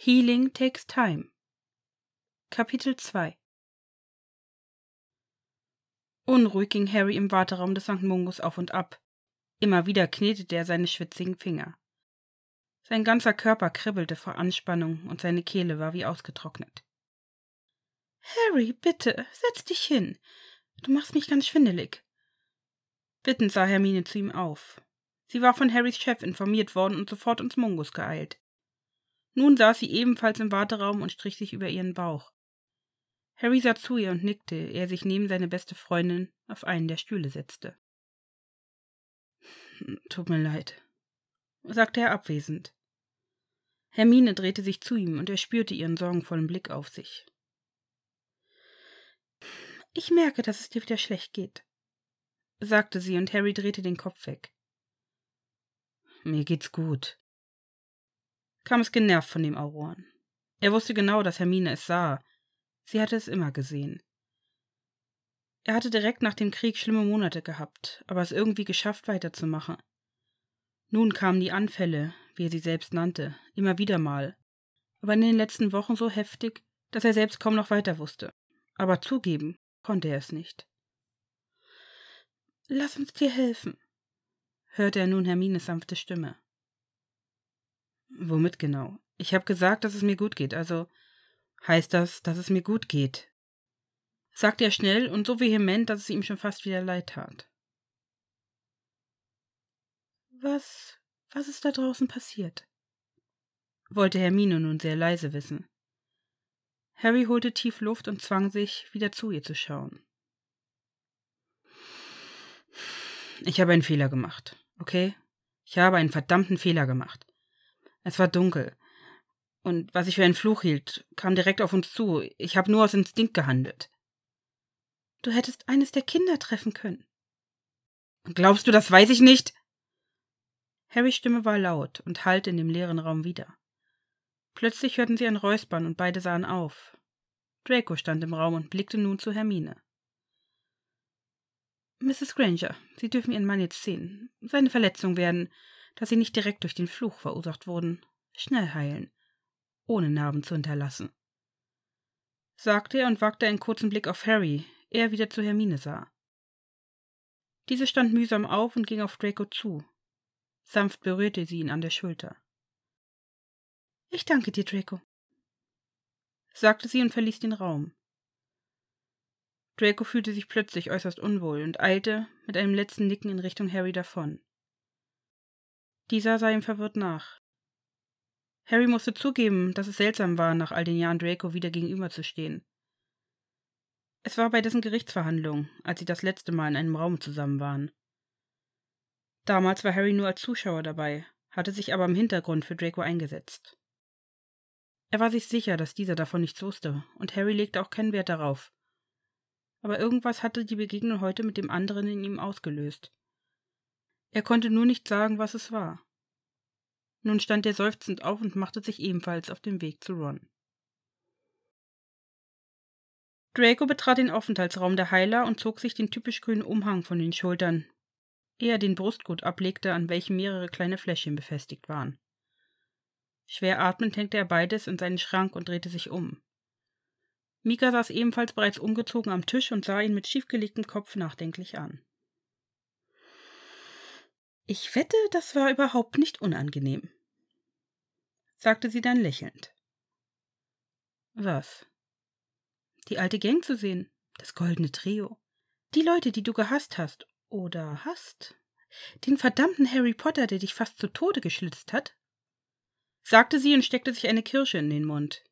Healing Takes Time. Kapitel 2 Unruhig ging Harry im Warteraum des St. Mungus auf und ab. Immer wieder knetete er seine schwitzigen Finger. Sein ganzer Körper kribbelte vor Anspannung und seine Kehle war wie ausgetrocknet. Harry, bitte, setz dich hin. Du machst mich ganz schwindelig. Bittend sah Hermine zu ihm auf. Sie war von Harrys Chef informiert worden und sofort ins Mungus geeilt. Nun saß sie ebenfalls im Warteraum und strich sich über ihren Bauch. Harry sah zu ihr und nickte, ehe er sich neben seine beste Freundin auf einen der Stühle setzte. Hm, tut mir leid, sagte er abwesend. Hermine drehte sich zu ihm und er spürte ihren sorgenvollen Blick auf sich. Ich merke, dass es dir wieder schlecht geht, sagte sie und Harry drehte den Kopf weg. Mir geht's gut, kam es genervt von dem Auroren. Er wusste genau, dass Hermine es sah. Sie hatte es immer gesehen. Er hatte direkt nach dem Krieg schlimme Monate gehabt, aber es irgendwie geschafft, weiterzumachen. Nun kamen die Anfälle, wie er sie selbst nannte, immer wieder mal, aber in den letzten Wochen so heftig, dass er selbst kaum noch weiter wusste. Aber zugeben konnte er es nicht. Lass uns dir helfen, hörte er nun Hermines sanfte Stimme. Womit genau? Ich habe gesagt, dass es mir gut geht, also heißt das, dass es mir gut geht. Sagte er schnell und so vehement, dass es ihm schon fast wieder leid tat. Was, was ist da draußen passiert? wollte Hermine nun sehr leise wissen. Harry holte tief Luft und zwang sich, wieder zu ihr zu schauen. Ich habe einen Fehler gemacht, okay? Ich habe einen verdammten Fehler gemacht. Es war dunkel. Und was ich für einen Fluch hielt, kam direkt auf uns zu. Ich habe nur aus Instinkt gehandelt. Du hättest eines der Kinder treffen können. Glaubst du, das weiß ich nicht? Harrys Stimme war laut und hallte in dem leeren Raum wieder. Plötzlich hörten sie ein Räuspern und beide sahen auf. Draco stand im Raum und blickte nun zu Hermine. Mrs. Granger, Sie dürfen Ihren Mann jetzt sehen. Seine Verletzung werden dass sie nicht direkt durch den Fluch verursacht wurden, schnell heilen, ohne Narben zu hinterlassen. Sagte er und wagte einen kurzen Blick auf Harry, ehe er wieder zu Hermine sah. Diese stand mühsam auf und ging auf Draco zu. Sanft berührte sie ihn an der Schulter. Ich danke dir, Draco, sagte sie und verließ den Raum. Draco fühlte sich plötzlich äußerst unwohl und eilte mit einem letzten Nicken in Richtung Harry davon. Dieser sah ihm verwirrt nach. Harry musste zugeben, dass es seltsam war, nach all den Jahren Draco wieder gegenüberzustehen. Es war bei dessen Gerichtsverhandlung, als sie das letzte Mal in einem Raum zusammen waren. Damals war Harry nur als Zuschauer dabei, hatte sich aber im Hintergrund für Draco eingesetzt. Er war sich sicher, dass dieser davon nichts wusste, und Harry legte auch keinen Wert darauf. Aber irgendwas hatte die Begegnung heute mit dem anderen in ihm ausgelöst, er konnte nur nicht sagen, was es war. Nun stand er seufzend auf und machte sich ebenfalls auf den Weg zu Ron. Draco betrat den Aufenthaltsraum der Heiler und zog sich den typisch grünen Umhang von den Schultern, ehe er den Brustgurt ablegte, an welchem mehrere kleine Fläschchen befestigt waren. Schwer atmend hängte er beides in seinen Schrank und drehte sich um. Mika saß ebenfalls bereits umgezogen am Tisch und sah ihn mit schiefgelegtem Kopf nachdenklich an. Ich wette, das war überhaupt nicht unangenehm, sagte sie dann lächelnd. Was? Die alte Gang zu sehen, das goldene Trio, die Leute, die du gehasst hast oder hast, den verdammten Harry Potter, der dich fast zu Tode geschlitzt hat? sagte sie und steckte sich eine Kirsche in den Mund.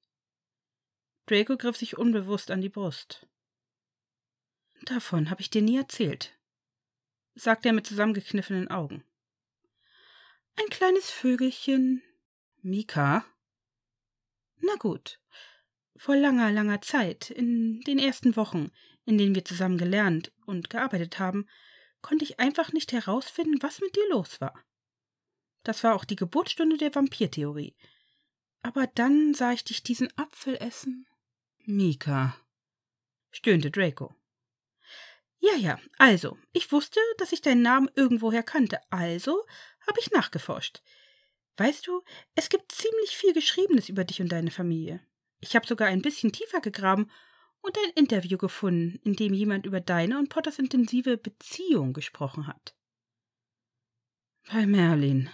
Draco griff sich unbewusst an die Brust. Davon habe ich dir nie erzählt, sagte er mit zusammengekniffenen Augen. Ein kleines Vögelchen. Mika? Na gut. Vor langer, langer Zeit, in den ersten Wochen, in denen wir zusammen gelernt und gearbeitet haben, konnte ich einfach nicht herausfinden, was mit dir los war. Das war auch die Geburtsstunde der Vampirtheorie. Aber dann sah ich dich diesen Apfel essen. Mika, stöhnte Draco. Ja, ja, also, ich wusste, dass ich deinen Namen irgendwoher kannte, also habe ich nachgeforscht. Weißt du, es gibt ziemlich viel Geschriebenes über dich und deine Familie. Ich habe sogar ein bisschen tiefer gegraben und ein Interview gefunden, in dem jemand über deine und Potters intensive Beziehung gesprochen hat. Bei Merlin,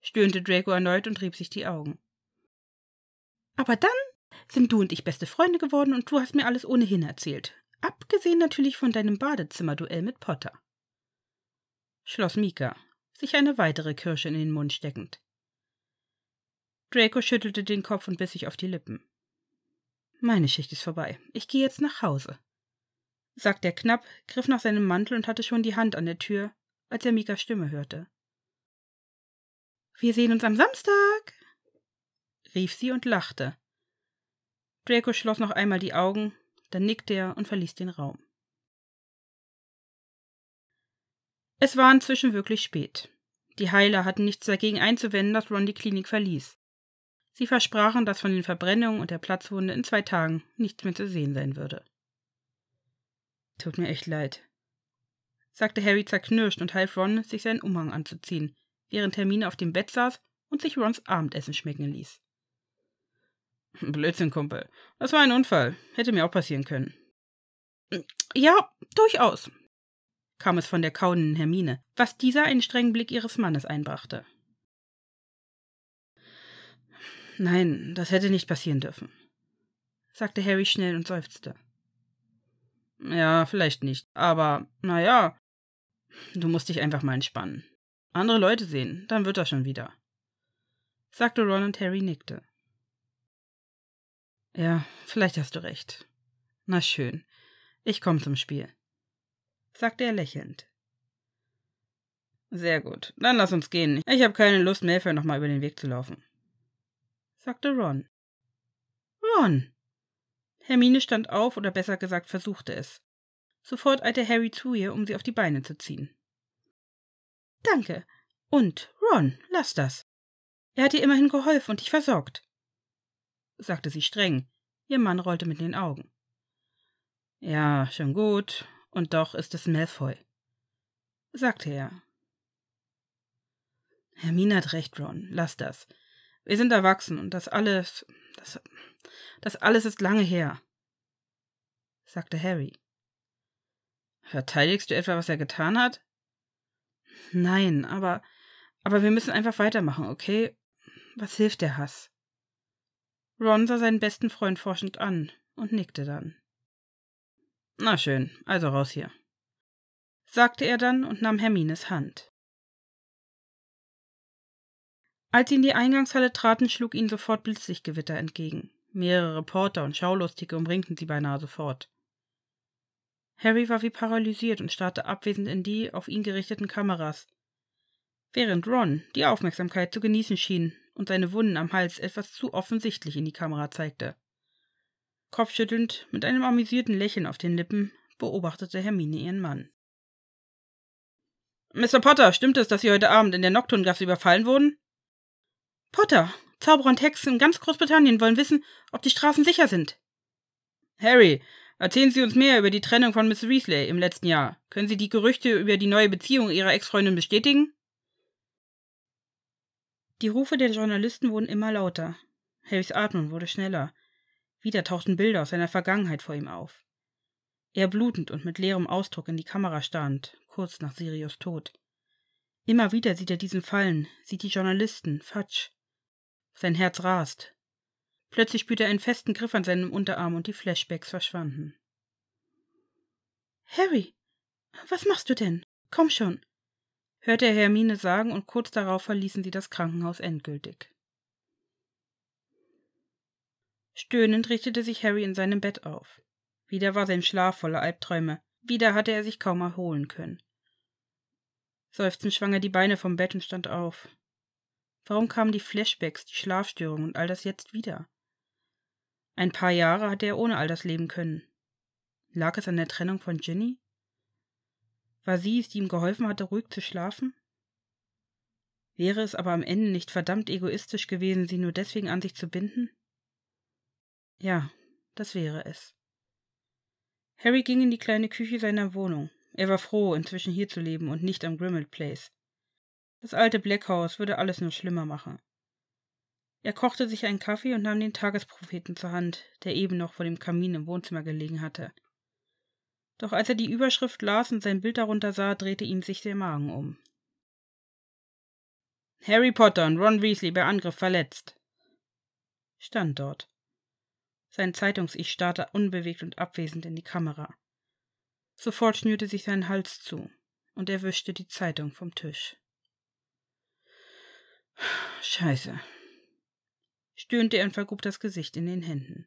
stöhnte Draco erneut und rieb sich die Augen. Aber dann sind du und ich beste Freunde geworden und du hast mir alles ohnehin erzählt. Abgesehen natürlich von deinem Badezimmerduell mit Potter. Schloss Mika, sich eine weitere Kirsche in den Mund steckend. Draco schüttelte den Kopf und biss sich auf die Lippen. Meine Schicht ist vorbei. Ich gehe jetzt nach Hause, sagte er knapp, griff nach seinem Mantel und hatte schon die Hand an der Tür, als er Mikas Stimme hörte. Wir sehen uns am Samstag, rief sie und lachte. Draco schloss noch einmal die Augen, dann nickte er und verließ den Raum. Es war inzwischen wirklich spät. Die Heiler hatten nichts dagegen einzuwenden, dass Ron die Klinik verließ. Sie versprachen, dass von den Verbrennungen und der Platzwunde in zwei Tagen nichts mehr zu sehen sein würde. Tut mir echt leid, sagte Harry zerknirscht und half Ron, sich seinen Umhang anzuziehen, während Hermine auf dem Bett saß und sich Rons Abendessen schmecken ließ. Blödsinn, Kumpel. Das war ein Unfall. Hätte mir auch passieren können. Ja, durchaus, kam es von der kaunenden Hermine, was dieser einen strengen Blick ihres Mannes einbrachte. Nein, das hätte nicht passieren dürfen, sagte Harry schnell und seufzte. Ja, vielleicht nicht, aber na ja, du musst dich einfach mal entspannen. Andere Leute sehen, dann wird er schon wieder, sagte Ron und Harry nickte. Ja, vielleicht hast du recht. Na schön, ich komme zum Spiel sagte er lächelnd. Sehr gut, dann lass uns gehen. Ich habe keine Lust, Malfoy nochmal über den Weg zu laufen, sagte Ron. Ron! Hermine stand auf oder besser gesagt versuchte es. Sofort eilte Harry zu ihr, um sie auf die Beine zu ziehen. Danke. Und, Ron, lass das. Er hat dir immerhin geholfen und dich versorgt, sagte sie streng. Ihr Mann rollte mit den Augen. Ja, schon gut, und doch ist es Malfoy, sagte er. Hermine hat recht, Ron, lass das. Wir sind erwachsen und das alles, das, das alles ist lange her, sagte Harry. Verteidigst du etwa, was er getan hat? Nein, aber, aber wir müssen einfach weitermachen, okay? Was hilft der Hass? Ron sah seinen besten Freund forschend an und nickte dann. Na schön, also raus hier, sagte er dann und nahm Hermines Hand. Als sie in die Eingangshalle traten, schlug ihnen sofort Blitzlichtgewitter entgegen. Mehrere Porter und Schaulustige umringten sie beinahe sofort. Harry war wie paralysiert und starrte abwesend in die auf ihn gerichteten Kameras, während Ron die Aufmerksamkeit zu genießen schien und seine Wunden am Hals etwas zu offensichtlich in die Kamera zeigte. Kopfschüttelnd, mit einem amüsierten Lächeln auf den Lippen, beobachtete Hermine ihren Mann. Mr. Potter, stimmt es, dass Sie heute Abend in der Nocturngasse überfallen wurden? Potter, Zauberer und Hexen in ganz Großbritannien wollen wissen, ob die Straßen sicher sind. Harry, erzählen Sie uns mehr über die Trennung von Miss Weasley im letzten Jahr. Können Sie die Gerüchte über die neue Beziehung Ihrer Ex-Freundin bestätigen? Die Rufe der Journalisten wurden immer lauter. Harrys Atmen wurde schneller. Wieder tauchten Bilder aus seiner Vergangenheit vor ihm auf. Er blutend und mit leerem Ausdruck in die Kamera starrend, kurz nach Sirius Tod. Immer wieder sieht er diesen Fallen, sieht die Journalisten, Fatsch. Sein Herz rast. Plötzlich spürt er einen festen Griff an seinem Unterarm und die Flashbacks verschwanden. Harry, was machst du denn? Komm schon, hörte er Hermine sagen, und kurz darauf verließen sie das Krankenhaus endgültig. Stöhnend richtete sich Harry in seinem Bett auf. Wieder war sein Schlaf voller Albträume, wieder hatte er sich kaum erholen können. Seufzend schwang er die Beine vom Bett und stand auf. Warum kamen die Flashbacks, die Schlafstörungen und all das jetzt wieder? Ein paar Jahre hatte er ohne all das leben können. Lag es an der Trennung von Ginny? War sie es, die ihm geholfen hatte, ruhig zu schlafen? Wäre es aber am Ende nicht verdammt egoistisch gewesen, sie nur deswegen an sich zu binden? Ja, das wäre es. Harry ging in die kleine Küche seiner Wohnung. Er war froh, inzwischen hier zu leben und nicht am Grimald Place. Das alte Black House würde alles nur schlimmer machen. Er kochte sich einen Kaffee und nahm den Tagespropheten zur Hand, der eben noch vor dem Kamin im Wohnzimmer gelegen hatte. Doch als er die Überschrift las und sein Bild darunter sah, drehte ihm sich der Magen um. Harry Potter und Ron Weasley bei Angriff verletzt. Stand dort. Sein Zeitungs-Ich starrte unbewegt und abwesend in die Kamera. Sofort schnürte sich sein Hals zu, und er wischte die Zeitung vom Tisch. Scheiße, stöhnte er und vergrub das Gesicht in den Händen.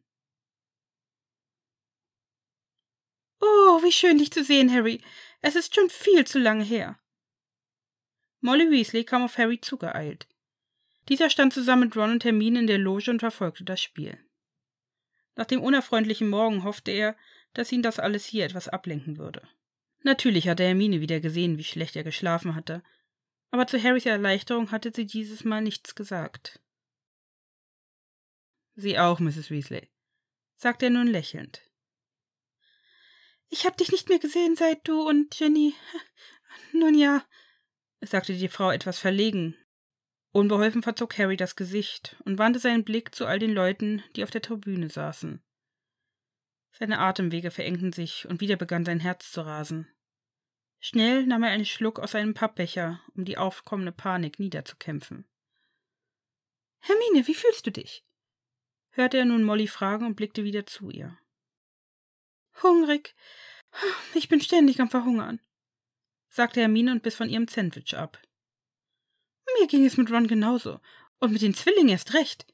Oh, wie schön, dich zu sehen, Harry. Es ist schon viel zu lange her. Molly Weasley kam auf Harry zugeeilt. Dieser stand zusammen mit Ron und Hermine in der Loge und verfolgte das Spiel. Nach dem unerfreundlichen Morgen hoffte er, dass ihn das alles hier etwas ablenken würde. Natürlich hatte Hermine wieder gesehen, wie schlecht er geschlafen hatte, aber zu Harrys Erleichterung hatte sie dieses Mal nichts gesagt. Sie auch, Mrs. Weasley, sagte er nun lächelnd. Ich hab dich nicht mehr gesehen, seit du und Jenny. Nun ja, sagte die Frau etwas verlegen, Unbeholfen verzog Harry das Gesicht und wandte seinen Blick zu all den Leuten, die auf der Tribüne saßen. Seine Atemwege verengten sich und wieder begann sein Herz zu rasen. Schnell nahm er einen Schluck aus seinem Pappbecher, um die aufkommende Panik niederzukämpfen. Hermine, wie fühlst du dich? hörte er nun Molly fragen und blickte wieder zu ihr. Hungrig. Ich bin ständig am Verhungern, sagte Hermine und biss von ihrem Sandwich ab. Mir ging es mit Ron genauso. Und mit den Zwillingen erst recht,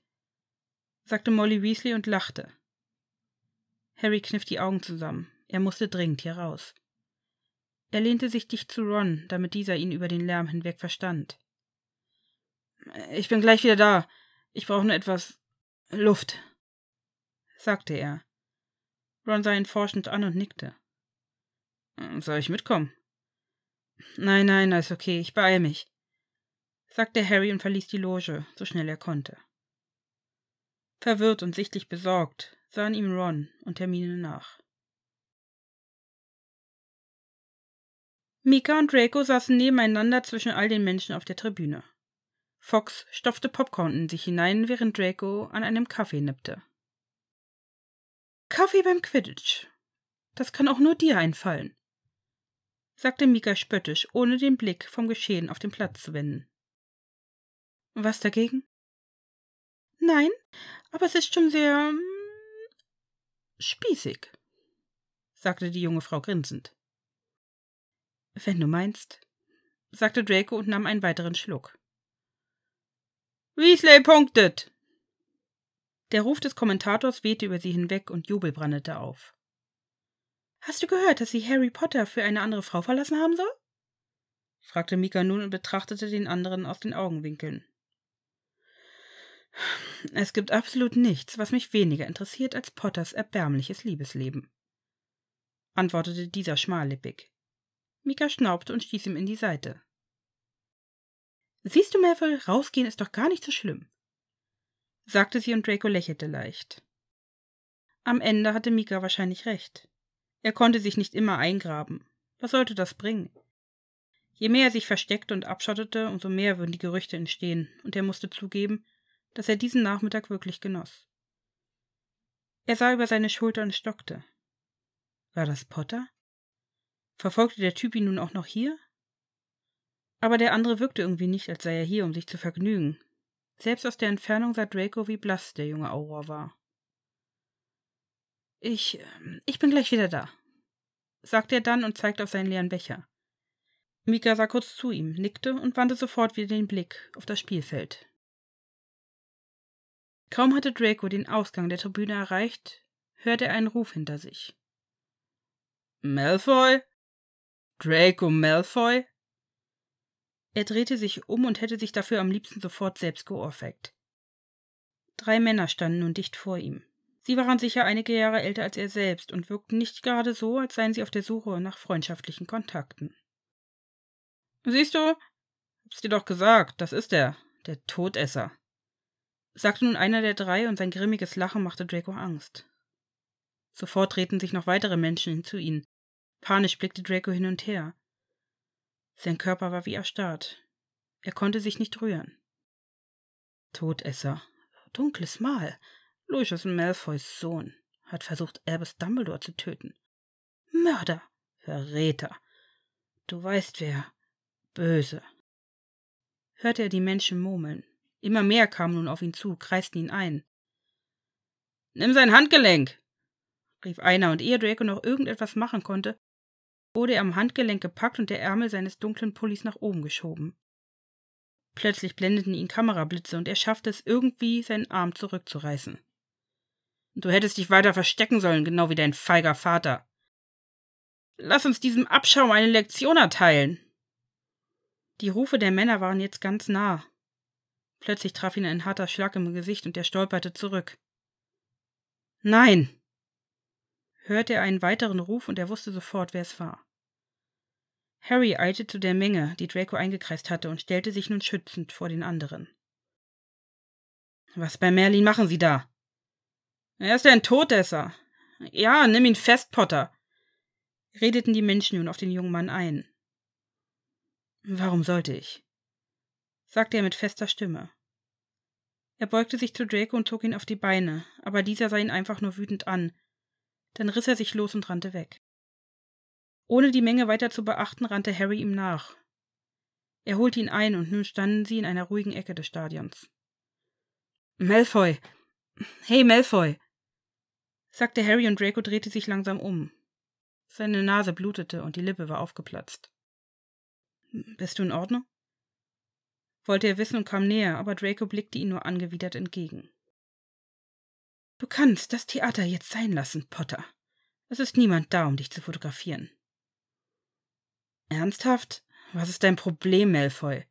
sagte Molly Weasley und lachte. Harry kniff die Augen zusammen. Er musste dringend hier raus. Er lehnte sich dicht zu Ron, damit dieser ihn über den Lärm hinweg verstand. Ich bin gleich wieder da. Ich brauche nur etwas Luft, sagte er. Ron sah ihn forschend an und nickte. Soll ich mitkommen? Nein, nein, alles okay, ich beeile mich sagte Harry und verließ die Loge, so schnell er konnte. Verwirrt und sichtlich besorgt sahen ihm Ron und Hermine nach. Mika und Draco saßen nebeneinander zwischen all den Menschen auf der Tribüne. Fox stopfte Popcorn in sich hinein, während Draco an einem Kaffee nippte. Kaffee beim Quidditch. Das kann auch nur dir einfallen, sagte Mika spöttisch, ohne den Blick vom Geschehen auf den Platz zu wenden. Was dagegen? Nein, aber es ist schon sehr hm, spießig, sagte die junge Frau grinsend. Wenn du meinst, sagte Draco und nahm einen weiteren Schluck. Weasley punktet! Der Ruf des Kommentators wehte über sie hinweg und Jubel brandete auf. Hast du gehört, dass sie Harry Potter für eine andere Frau verlassen haben soll? fragte Mika nun und betrachtete den anderen aus den Augenwinkeln. Es gibt absolut nichts, was mich weniger interessiert als Potters erbärmliches Liebesleben, antwortete dieser schmallippig. Mika schnaubte und stieß ihm in die Seite. Siehst du, Melville, rausgehen ist doch gar nicht so schlimm, sagte sie und Draco lächelte leicht. Am Ende hatte Mika wahrscheinlich recht. Er konnte sich nicht immer eingraben. Was sollte das bringen? Je mehr er sich versteckte und abschottete, umso mehr würden die Gerüchte entstehen, und er musste zugeben, dass er diesen Nachmittag wirklich genoss. Er sah über seine Schulter und stockte. War das Potter? Verfolgte der Typ ihn nun auch noch hier? Aber der andere wirkte irgendwie nicht, als sei er hier, um sich zu vergnügen. Selbst aus der Entfernung sah Draco, wie blass der junge Auror war. Ich. Ähm, ich bin gleich wieder da, sagte er dann und zeigte auf seinen leeren Becher. Mika sah kurz zu ihm, nickte und wandte sofort wieder den Blick auf das Spielfeld. Kaum hatte Draco den Ausgang der Tribüne erreicht, hörte er einen Ruf hinter sich. Malfoy? Draco Malfoy? Er drehte sich um und hätte sich dafür am liebsten sofort selbst geohrfeigt. Drei Männer standen nun dicht vor ihm. Sie waren sicher einige Jahre älter als er selbst und wirkten nicht gerade so, als seien sie auf der Suche nach freundschaftlichen Kontakten. Siehst du, hab's dir doch gesagt, das ist er, der Todesser sagte nun einer der drei, und sein grimmiges Lachen machte Draco Angst. Sofort drehten sich noch weitere Menschen zu ihnen. Panisch blickte Draco hin und her. Sein Körper war wie erstarrt. Er konnte sich nicht rühren. Todesser. Dunkles Mal. Lucius Malfoys Sohn hat versucht, Albus Dumbledore zu töten. Mörder. Verräter. Du weißt wer. Böse. Hörte er die Menschen murmeln. Immer mehr kamen nun auf ihn zu, kreisten ihn ein. Nimm sein Handgelenk! rief einer, und ehe Draco noch irgendetwas machen konnte, wurde er am Handgelenk gepackt und der Ärmel seines dunklen Pullis nach oben geschoben. Plötzlich blendeten ihn Kamerablitze und er schaffte es irgendwie, seinen Arm zurückzureißen. Du hättest dich weiter verstecken sollen, genau wie dein feiger Vater. Lass uns diesem Abschaum eine Lektion erteilen. Die Rufe der Männer waren jetzt ganz nah, Plötzlich traf ihn ein harter Schlag im Gesicht und er stolperte zurück. Nein! hörte er einen weiteren Ruf und er wusste sofort, wer es war. Harry eilte zu der Menge, die Draco eingekreist hatte, und stellte sich nun schützend vor den anderen. Was bei Merlin machen Sie da? Er ist ein Todesser. Ja, nimm ihn fest, Potter. redeten die Menschen nun auf den jungen Mann ein. Warum sollte ich? sagte er mit fester Stimme. Er beugte sich zu Draco und zog ihn auf die Beine, aber dieser sah ihn einfach nur wütend an. Dann riss er sich los und rannte weg. Ohne die Menge weiter zu beachten, rannte Harry ihm nach. Er holte ihn ein, und nun standen sie in einer ruhigen Ecke des Stadions. Malfoy. Hey, Malfoy. sagte Harry, und Draco drehte sich langsam um. Seine Nase blutete und die Lippe war aufgeplatzt. Hm, bist du in Ordnung? wollte er wissen und kam näher, aber Draco blickte ihm nur angewidert entgegen. Du kannst das Theater jetzt sein lassen, Potter. Es ist niemand da, um dich zu fotografieren. Ernsthaft? Was ist dein Problem, Malfoy?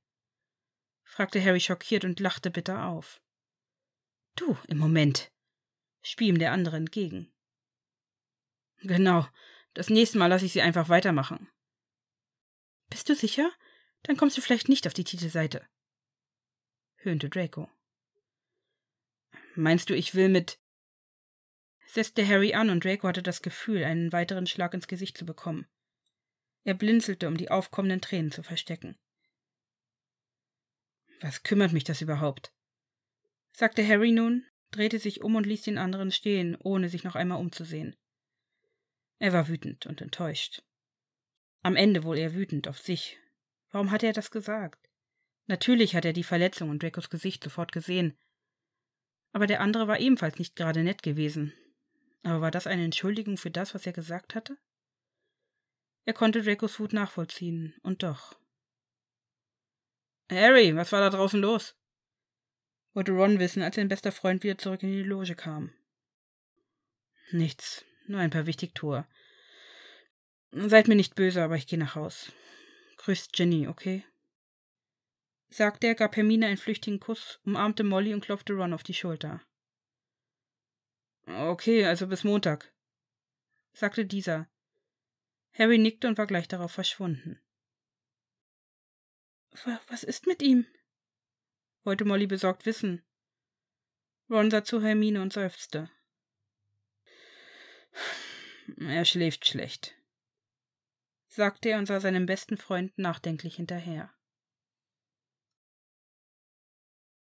fragte Harry schockiert und lachte bitter auf. Du, im Moment, spie ihm der andere entgegen. Genau, das nächste Mal lasse ich sie einfach weitermachen. Bist du sicher? Dann kommst du vielleicht nicht auf die Titelseite höhnte Draco. Meinst du, ich will mit. setzte Harry an, und Draco hatte das Gefühl, einen weiteren Schlag ins Gesicht zu bekommen. Er blinzelte, um die aufkommenden Tränen zu verstecken. Was kümmert mich das überhaupt? sagte Harry nun, drehte sich um und ließ den anderen stehen, ohne sich noch einmal umzusehen. Er war wütend und enttäuscht. Am Ende wohl eher wütend auf sich. Warum hatte er das gesagt? Natürlich hat er die Verletzung und Dracos Gesicht sofort gesehen. Aber der andere war ebenfalls nicht gerade nett gewesen. Aber war das eine Entschuldigung für das, was er gesagt hatte? Er konnte Dracos Wut nachvollziehen, und doch. Harry, was war da draußen los? wollte Ron wissen, als sein bester Freund wieder zurück in die Loge kam. Nichts, nur ein paar Wichtigtour. Seid mir nicht böse, aber ich gehe nach Haus. Grüßt Jenny, okay? sagte er, gab Hermine einen flüchtigen Kuss, umarmte Molly und klopfte Ron auf die Schulter. Okay, also bis Montag, sagte dieser. Harry nickte und war gleich darauf verschwunden. Was ist mit ihm? wollte Molly besorgt wissen. Ron sah zu Hermine und seufzte. Er schläft schlecht, sagte er und sah seinem besten Freund nachdenklich hinterher.